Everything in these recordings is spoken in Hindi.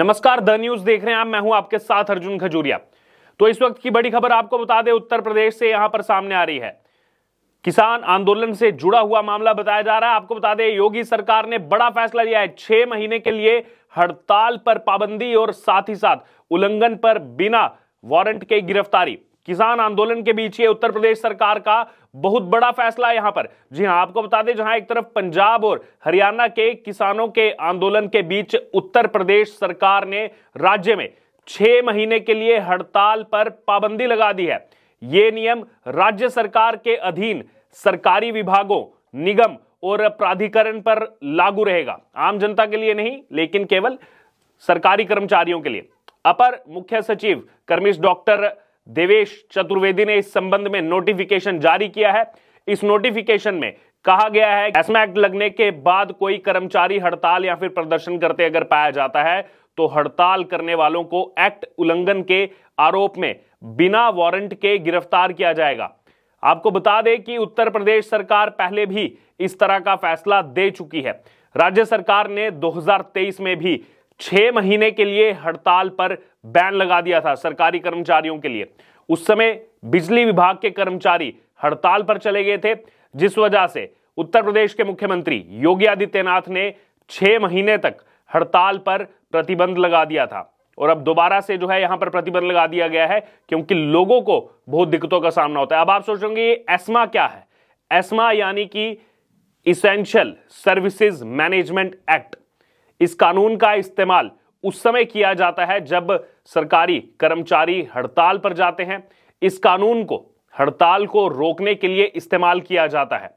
नमस्कार द न्यूज देख रहे हैं आप मैं हूं आपके साथ अर्जुन खजूरिया तो इस वक्त की बड़ी खबर आपको बता दें उत्तर प्रदेश से यहां पर सामने आ रही है किसान आंदोलन से जुड़ा हुआ मामला बताया जा रहा है आपको बता दें योगी सरकार ने बड़ा फैसला लिया है छह महीने के लिए हड़ताल पर पाबंदी और साथ ही साथ उल्लंघन पर बिना वारंट के गिरफ्तारी किसान आंदोलन के बीच ये उत्तर प्रदेश सरकार का बहुत बड़ा फैसला यहां पर जी हां आपको बता दें जहां एक तरफ पंजाब और हरियाणा के किसानों के आंदोलन के बीच उत्तर प्रदेश सरकार ने राज्य में छह महीने के लिए हड़ताल पर पाबंदी लगा दी है ये नियम राज्य सरकार के अधीन सरकारी विभागों निगम और प्राधिकरण पर लागू रहेगा आम जनता के लिए नहीं लेकिन केवल सरकारी कर्मचारियों के लिए अपर मुख्य सचिव कर्मिश डॉक्टर देवेश चतुर्वेदी ने इस संबंध में नोटिफिकेशन जारी किया है इस नोटिफिकेशन में कहा गया है एस्मा एक्ट लगने के बाद कोई कर्मचारी हड़ताल या फिर प्रदर्शन करते अगर पाया जाता है तो हड़ताल करने वालों को एक्ट उल्लंघन के आरोप में बिना वारंट के गिरफ्तार किया जाएगा आपको बता दें कि उत्तर प्रदेश सरकार पहले भी इस तरह का फैसला दे चुकी है राज्य सरकार ने 2023 में भी छह महीने के लिए हड़ताल पर बैन लगा दिया था सरकारी कर्मचारियों के लिए उस समय बिजली विभाग के कर्मचारी हड़ताल पर चले गए थे जिस वजह से उत्तर प्रदेश के मुख्यमंत्री योगी आदित्यनाथ ने छह महीने तक हड़ताल पर प्रतिबंध लगा दिया था और अब दोबारा से जो है यहां पर प्रतिबंध लगा दिया गया है क्योंकि लोगों को बहुत दिक्कतों का सामना होता है अब आप सोचोगे ये एस्मा क्या है एस्मा यानी कि इसेंशियल सर्विसेज मैनेजमेंट एक्ट इस कानून का इस्तेमाल उस समय किया जाता है जब सरकारी कर्मचारी हड़ताल पर जाते हैं इस कानून को हड़ताल को रोकने के लिए इस्तेमाल किया जाता है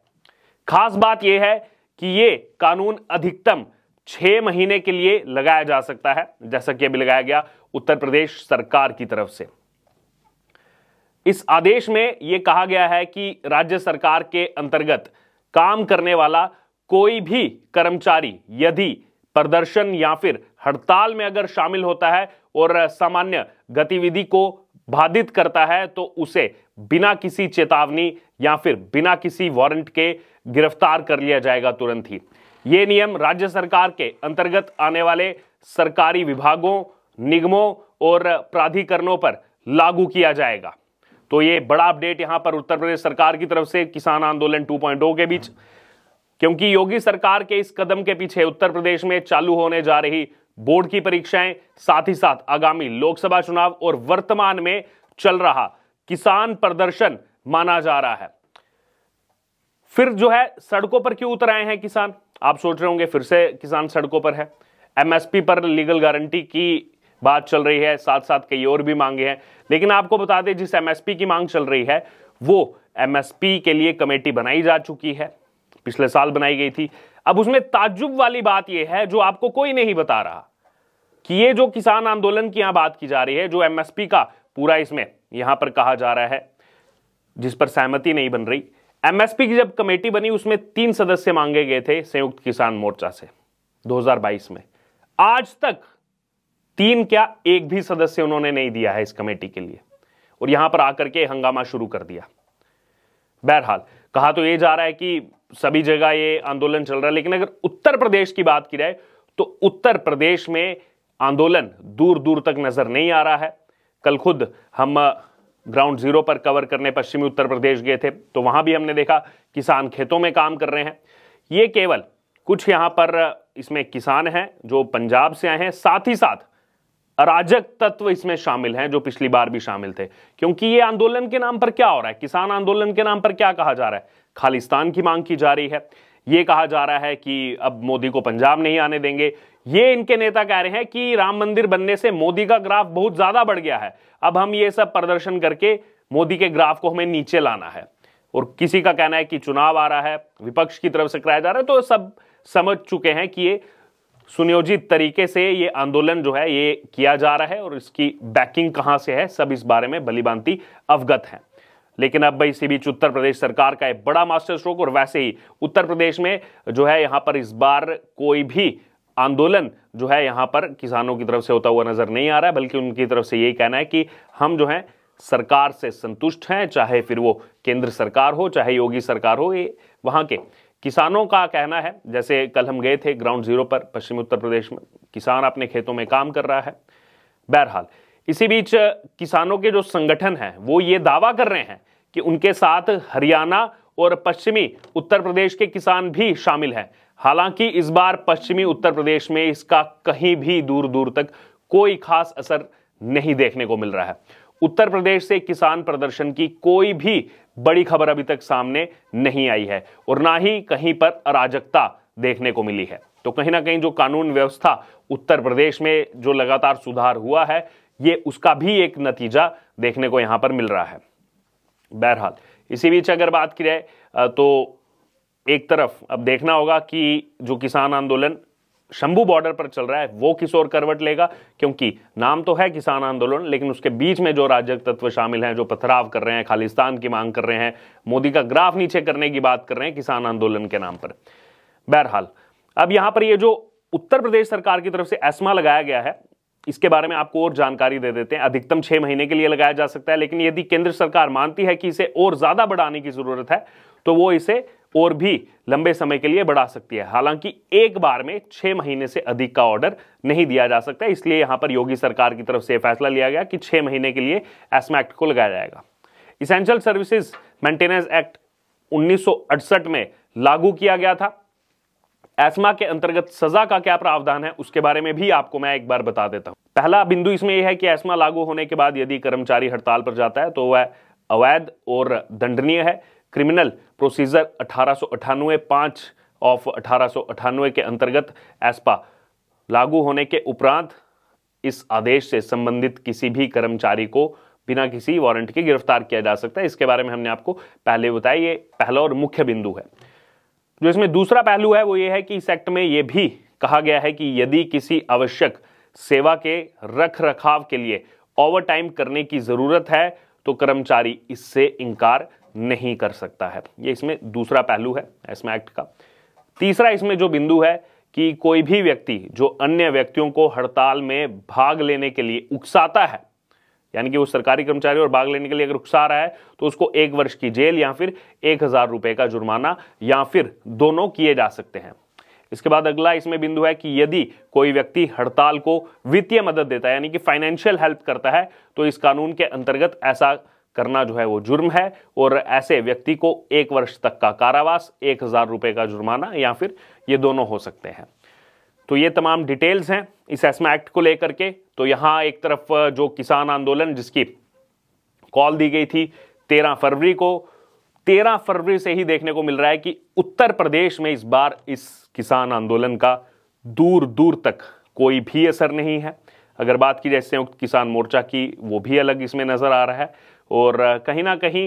खास बात यह है कि यह कानून अधिकतम छह महीने के लिए लगाया जा सकता है जैसा कि अभी लगाया गया उत्तर प्रदेश सरकार की तरफ से इस आदेश में यह कहा गया है कि राज्य सरकार के अंतर्गत काम करने वाला कोई भी कर्मचारी यदि प्रदर्शन या फिर हड़ताल में अगर शामिल होता है और सामान्य गतिविधि को बाधित करता है तो उसे बिना किसी चेतावनी या फिर बिना किसी वारंट के गिरफ्तार कर लिया जाएगा तुरंत ही ये नियम राज्य सरकार के अंतर्गत आने वाले सरकारी विभागों निगमों और प्राधिकरणों पर लागू किया जाएगा तो ये बड़ा अपडेट यहां पर उत्तर प्रदेश सरकार की तरफ से किसान आंदोलन 2.0 के बीच क्योंकि योगी सरकार के इस कदम के पीछे उत्तर प्रदेश में चालू होने जा रही बोर्ड की परीक्षाएं साथ ही साथ आगामी लोकसभा चुनाव और वर्तमान में चल रहा किसान प्रदर्शन माना जा रहा है फिर जो है सड़कों पर क्यों उतर आए हैं किसान आप सोच रहे होंगे फिर से किसान सड़कों पर है एमएसपी पर लीगल गारंटी की बात चल रही है साथ साथ कई और भी मांगे हैं लेकिन आपको बता दें जिस एमएसपी की मांग चल रही है वो एमएसपी के लिए कमेटी बनाई जा चुकी है पिछले साल बनाई गई थी अब उसमें ताजुब वाली बात यह है जो आपको कोई नहीं बता रहा कि ये जो किसान आंदोलन की यहां बात की जा रही है जो एमएसपी का पूरा इसमें यहां पर कहा जा रहा है जिस पर सहमति नहीं बन रही एमएसपी की जब कमेटी बनी उसमें तीन सदस्य मांगे गए थे संयुक्त किसान मोर्चा से 2022 में आज तक तीन क्या एक भी सदस्य उन्होंने नहीं दिया है इस कमेटी के लिए और यहां पर आकर के हंगामा शुरू कर दिया बहरहाल कहा तो ये जा रहा है कि सभी जगह ये आंदोलन चल रहा है लेकिन अगर उत्तर प्रदेश की बात की जाए तो उत्तर प्रदेश में आंदोलन दूर दूर तक नजर नहीं आ रहा है कल खुद हम ग्राउंड जीरो पर कवर करने पश्चिमी उत्तर प्रदेश गए थे तो वहां भी हमने देखा किसान खेतों में काम कर रहे हैं ये केवल कुछ यहाँ पर इसमें किसान हैं जो पंजाब से आए हैं साथ ही साथ अराजक तत्व इसमें शामिल हैं जो पिछली बार भी शामिल थे क्योंकि ये आंदोलन के नाम पर क्या हो रहा है किसान आंदोलन के नाम पर क्या कहा जा रहा है खालिस्तान की मांग की जा रही है ये कहा जा रहा है कि अब मोदी को पंजाब नहीं आने देंगे ये इनके नेता कह रहे हैं कि राम मंदिर बनने से मोदी का ग्राफ बहुत ज्यादा बढ़ गया है अब हम ये सब प्रदर्शन करके मोदी के ग्राफ को हमें नीचे लाना है और किसी का कहना है कि चुनाव आ रहा है विपक्ष की तरफ से कराया जा रहा है तो सब समझ चुके हैं कि ये सुनियोजित तरीके से ये आंदोलन जो है ये किया जा रहा है और इसकी बैकिंग कहां से है सब इस बारे में भलीभांति अवगत हैं लेकिन अब इसी बीच उत्तर प्रदेश सरकार का एक बड़ा मास्टर स्ट्रोक और वैसे ही उत्तर प्रदेश में जो है यहाँ पर इस बार कोई भी आंदोलन जो है यहां पर किसानों की तरफ से होता हुआ नजर नहीं आ रहा है बल्कि उनकी तरफ से यही कहना है कि हम जो है सरकार से संतुष्ट हैं चाहे फिर वो केंद्र सरकार हो चाहे योगी सरकार हो ये वहां के किसानों का कहना है जैसे कल हम गए थे ग्राउंड जीरो पर पश्चिमी उत्तर प्रदेश में किसान अपने खेतों में काम कर रहा है बहरहाल इसी बीच किसानों के जो संगठन हैं वो ये दावा कर रहे हैं कि उनके साथ हरियाणा और पश्चिमी उत्तर प्रदेश के किसान भी शामिल हैं हालांकि इस बार पश्चिमी उत्तर प्रदेश में इसका कहीं भी दूर दूर तक कोई खास असर नहीं देखने को मिल रहा है उत्तर प्रदेश से किसान प्रदर्शन की कोई भी बड़ी खबर अभी तक सामने नहीं आई है और ना ही कहीं पर अराजकता देखने को मिली है तो कहीं ना कहीं जो कानून व्यवस्था उत्तर प्रदेश में जो लगातार सुधार हुआ है ये उसका भी एक नतीजा देखने को यहां पर मिल रहा है बहरहाल इसी बीच अगर बात की जाए तो एक तरफ अब देखना होगा कि जो किसान आंदोलन शंभू बॉर्डर पर चल रहा है वो किस और करवट लेगा क्योंकि नाम तो है किसान आंदोलन लेकिन उसके बीच में जो राजक तत्व शामिल हैं जो पथराव कर रहे हैं खालिस्तान की मांग कर रहे हैं मोदी का ग्राफ नीचे करने की बात कर रहे हैं किसान आंदोलन के नाम पर बहरहाल अब यहां पर ये जो उत्तर प्रदेश सरकार की तरफ से एस्मा लगाया गया है इसके बारे में आपको और जानकारी दे देते हैं अधिकतम छह महीने के लिए लगाया जा सकता है लेकिन यदि केंद्र सरकार मानती है कि इसे और ज्यादा बढ़ाने की जरूरत है तो वो इसे और भी लंबे समय के लिए बढ़ा सकती है हालांकि एक बार में छह महीने से अधिक का ऑर्डर नहीं दिया जा सकता इसलिए यहां पर योगी सरकार की तरफ से फैसला लिया गया कि छह महीने के लिए एस्मा एक्ट को लगाया जाएगा इसेंशियल सर्विसेज मेंटेनेंस एक्ट उन्नीस में लागू किया गया था एस्मा के अंतर्गत सजा का क्या प्रावधान है उसके बारे में भी आपको मैं एक बार बता देता हूं पहला बिंदु इसमें यह है कि एस्मा लागू होने के बाद यदि कर्मचारी हड़ताल पर जाता है तो वह अवैध और दंडनीय है क्रिमिनल प्रोसीजर अठारह सौ ऑफ अठारह के अंतर्गत एस्पा लागू होने के उपरांत इस आदेश से संबंधित किसी भी कर्मचारी को बिना किसी वारंट के गिरफ्तार किया जा सकता है इसके बारे में हमने आपको पहले बताया ये पहला और मुख्य बिंदु है जो इसमें दूसरा पहलू है वो ये है कि इस एक्ट में ये भी कहा गया है कि यदि किसी आवश्यक सेवा के रख रखाव के लिए ओवर टाइम करने की ज़रूरत है तो कर्मचारी इससे इनकार नहीं कर सकता है ये इसमें दूसरा पहलू है इसमें एक्ट का तीसरा इसमें जो बिंदु है कि कोई भी व्यक्ति जो अन्य व्यक्तियों को हड़ताल में भाग लेने के लिए उकसाता है यानी कि वो सरकारी कर्मचारी और भाग लेने के लिए अगर उकसा रहा है तो उसको एक वर्ष की जेल या फिर एक हजार रुपए का जुर्माना या फिर दोनों किए जा सकते हैं इसके बाद अगला इसमें बिंदु है कि यदि कोई व्यक्ति हड़ताल को वित्तीय मदद देता है यानी कि फाइनेंशियल हेल्प करता है तो इस कानून के अंतर्गत ऐसा करना जो है वो जुर्म है और ऐसे व्यक्ति को एक वर्ष तक का कारावास एक हज़ार रुपए का जुर्माना या फिर ये दोनों हो सकते हैं तो ये तमाम डिटेल्स हैं इस एसमा एक्ट को लेकर के तो यहां एक तरफ जो किसान आंदोलन जिसकी कॉल दी गई थी तेरह फरवरी को तेरह फरवरी से ही देखने को मिल रहा है कि उत्तर प्रदेश में इस बार इस किसान आंदोलन का दूर दूर तक कोई भी असर नहीं है अगर बात की जाए संयुक्त किसान मोर्चा की वो भी अलग इसमें नज़र आ रहा है और कहीं ना कहीं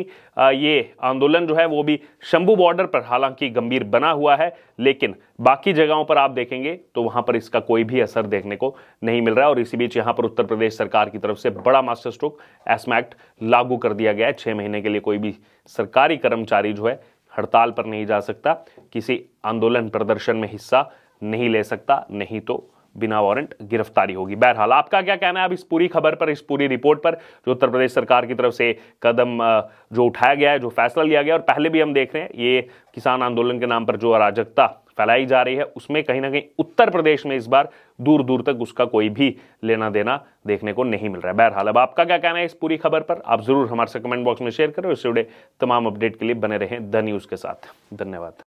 ये आंदोलन जो है वो भी शंभू बॉर्डर पर हालांकि गंभीर बना हुआ है लेकिन बाकी जगहों पर आप देखेंगे तो वहां पर इसका कोई भी असर देखने को नहीं मिल रहा है और इसी बीच यहां पर उत्तर प्रदेश सरकार की तरफ से बड़ा मास्टर स्ट्रोक एसम एक्ट लागू कर दिया गया है छः महीने के लिए कोई भी सरकारी कर्मचारी जो है हड़ताल पर नहीं जा सकता किसी आंदोलन प्रदर्शन में हिस्सा नहीं ले सकता नहीं तो बिना वारंट गिरफ्तारी होगी बहरहाल आपका क्या कहना है अब इस पूरी खबर पर इस पूरी रिपोर्ट पर जो उत्तर प्रदेश सरकार की तरफ से कदम जो उठाया गया है जो फैसला लिया गया और पहले भी हम देख रहे हैं ये किसान आंदोलन के नाम पर जो अराजकता फैलाई जा रही है उसमें कहीं ना कहीं उत्तर प्रदेश में इस बार दूर दूर तक उसका कोई भी लेना देना देखने को नहीं मिल रहा है बहरहाल अब आपका क्या कहना है इस पूरी खबर पर आप जरूर हमारे कमेंट बॉक्स में शेयर करें और इससे जुड़े तमाम अपडेट के लिए बने रहें द न्यूज़ के साथ धन्यवाद